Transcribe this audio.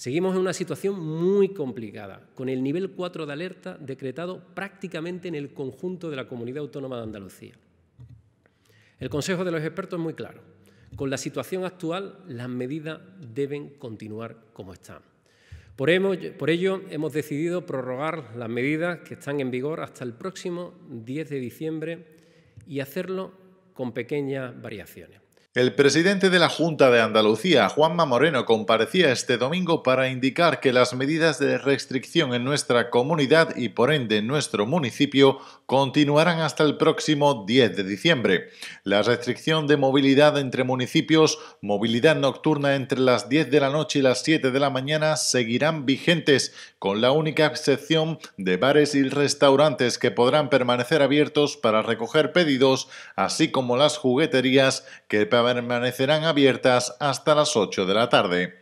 Seguimos en una situación muy complicada, con el nivel 4 de alerta decretado prácticamente en el conjunto de la comunidad autónoma de Andalucía. El consejo de los expertos es muy claro. Con la situación actual, las medidas deben continuar como están. Por ello, hemos decidido prorrogar las medidas que están en vigor hasta el próximo 10 de diciembre y hacerlo con pequeñas variaciones. El presidente de la Junta de Andalucía, Juanma Moreno, comparecía este domingo para indicar que las medidas de restricción en nuestra comunidad y por ende en nuestro municipio continuarán hasta el próximo 10 de diciembre. La restricción de movilidad entre municipios, movilidad nocturna entre las 10 de la noche y las 7 de la mañana seguirán vigentes, con la única excepción de bares y restaurantes que podrán permanecer abiertos para recoger pedidos, así como las jugueterías que permanecerán abiertas hasta las 8 de la tarde.